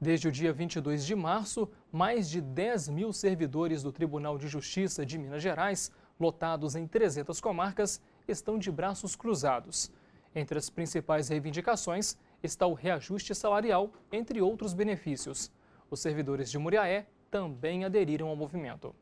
Desde o dia 22 de março, mais de 10 mil servidores do Tribunal de Justiça de Minas Gerais, lotados em 300 comarcas, estão de braços cruzados. Entre as principais reivindicações está o reajuste salarial, entre outros benefícios. Os servidores de Muriaé também aderiram ao movimento.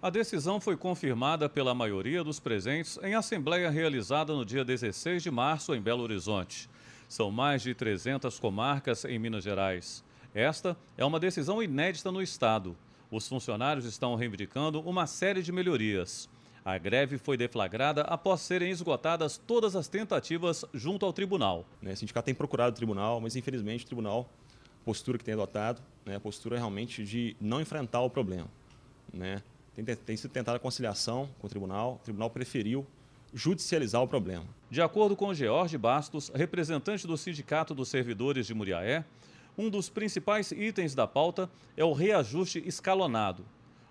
A decisão foi confirmada pela maioria dos presentes em assembleia realizada no dia 16 de março em Belo Horizonte. São mais de 300 comarcas em Minas Gerais. Esta é uma decisão inédita no Estado. Os funcionários estão reivindicando uma série de melhorias. A greve foi deflagrada após serem esgotadas todas as tentativas junto ao tribunal. Né, o sindicato tem procurado o tribunal, mas infelizmente o tribunal, a postura que tem adotado, né, a postura é realmente de não enfrentar o problema. Né? Tem, tem sido tentada a conciliação com o tribunal, o tribunal preferiu judicializar o problema. De acordo com George Bastos, representante do Sindicato dos Servidores de Muriaé, um dos principais itens da pauta é o reajuste escalonado,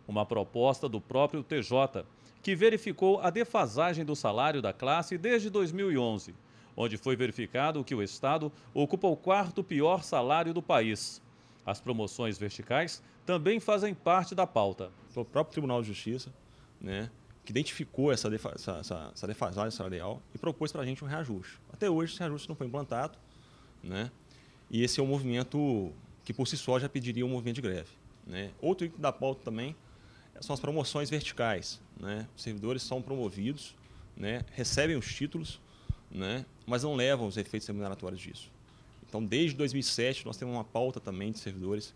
uma proposta do próprio TJ, que verificou a defasagem do salário da classe desde 2011, onde foi verificado que o Estado ocupa o quarto pior salário do país. As promoções verticais também fazem parte da pauta. o próprio Tribunal de Justiça né, que identificou essa, defa essa, essa, essa defasagem salarial e propôs para a gente um reajuste. Até hoje, esse reajuste não foi implantado. Né? E esse é um movimento que, por si só, já pediria um movimento de greve. Né? Outro item da pauta também são as promoções verticais. Né? Os servidores são promovidos, né? recebem os títulos, né? mas não levam os efeitos remuneratórios disso. Então, desde 2007, nós temos uma pauta também de servidores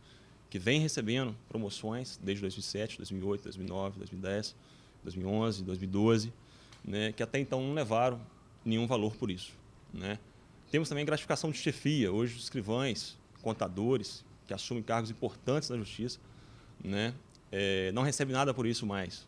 que vem recebendo promoções desde 2007, 2008, 2009, 2010, 2011, 2012, né? que até então não levaram nenhum valor por isso. Né? Temos também gratificação de chefia. Hoje, os escrivães, contadores, que assumem cargos importantes na justiça, né, é, não recebem nada por isso mais.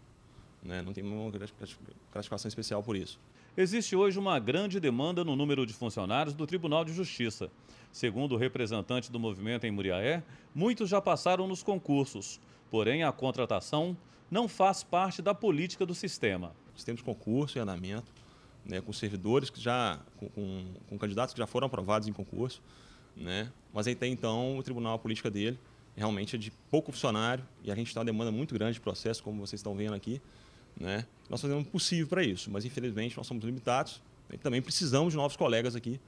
Né? Não tem uma gratificação especial por isso. Existe hoje uma grande demanda no número de funcionários do Tribunal de Justiça. Segundo o representante do movimento em Muriaé, muitos já passaram nos concursos, porém a contratação não faz parte da política do sistema. Nós temos concurso e andamento, né, com servidores que já com, com, com, candidatos que já foram aprovados em concurso, né? Mas até então o tribunal a política dele realmente é de pouco funcionário e a gente está demanda muito grande de processo, como vocês estão vendo aqui, né? Nós fazemos o possível para isso, mas infelizmente nós somos limitados e também precisamos de novos colegas aqui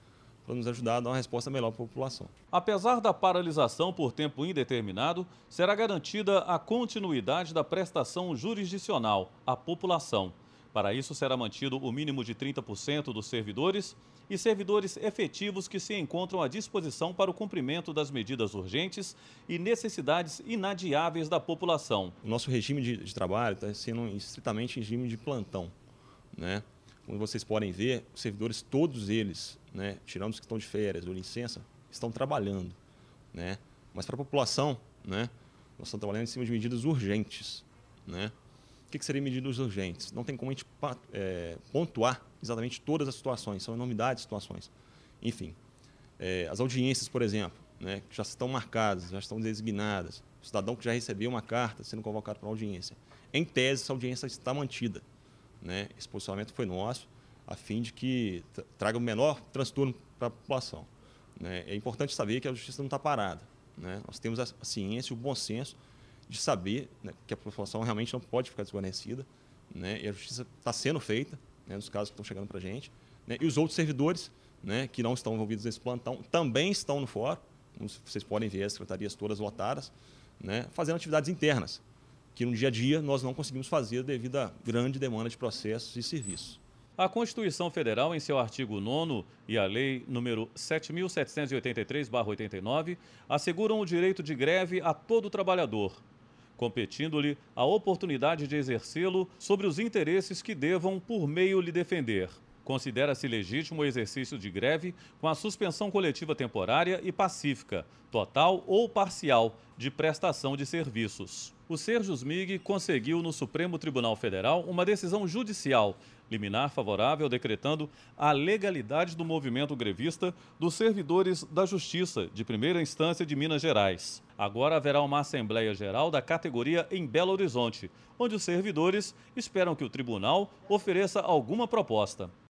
para nos ajudar a dar uma resposta melhor para a população. Apesar da paralisação por tempo indeterminado, será garantida a continuidade da prestação jurisdicional à população. Para isso, será mantido o mínimo de 30% dos servidores e servidores efetivos que se encontram à disposição para o cumprimento das medidas urgentes e necessidades inadiáveis da população. O nosso regime de, de trabalho está sendo estritamente regime de plantão. Né? Como vocês podem ver, os servidores, todos eles, né, tirando os que estão de férias ou licença, estão trabalhando. Né? Mas para a população, né, nós estamos trabalhando em cima de medidas urgentes. Né? O que, que seriam medidas urgentes? Não tem como a gente é, pontuar exatamente todas as situações, são enormidades de situações. Enfim, é, as audiências, por exemplo, né, que já estão marcadas, já estão designadas, o cidadão que já recebeu uma carta sendo convocado para uma audiência. Em tese, essa audiência está mantida. Né? Esse posicionamento foi nosso, a fim de que traga o menor transtorno para a população. Né? É importante saber que a justiça não está parada. Né? Nós temos a ciência, e o bom senso de saber né, que a população realmente não pode ficar desguarnecida, né, e a justiça está sendo feita, né, nos casos que estão chegando para a gente, né, e os outros servidores né, que não estão envolvidos nesse plantão também estão no fórum, como vocês podem ver as secretarias todas lotadas, né, fazendo atividades internas, que no dia a dia nós não conseguimos fazer devido à grande demanda de processos e serviços. A Constituição Federal, em seu artigo 9 e a Lei número 7.783-89, asseguram o direito de greve a todo trabalhador, competindo-lhe a oportunidade de exercê-lo sobre os interesses que devam, por meio, lhe defender. Considera-se legítimo o exercício de greve com a suspensão coletiva temporária e pacífica, total ou parcial, de prestação de serviços. O Sérgio Smig conseguiu no Supremo Tribunal Federal uma decisão judicial liminar favorável decretando a legalidade do movimento grevista dos servidores da Justiça de primeira instância de Minas Gerais. Agora haverá uma Assembleia Geral da categoria em Belo Horizonte, onde os servidores esperam que o tribunal ofereça alguma proposta.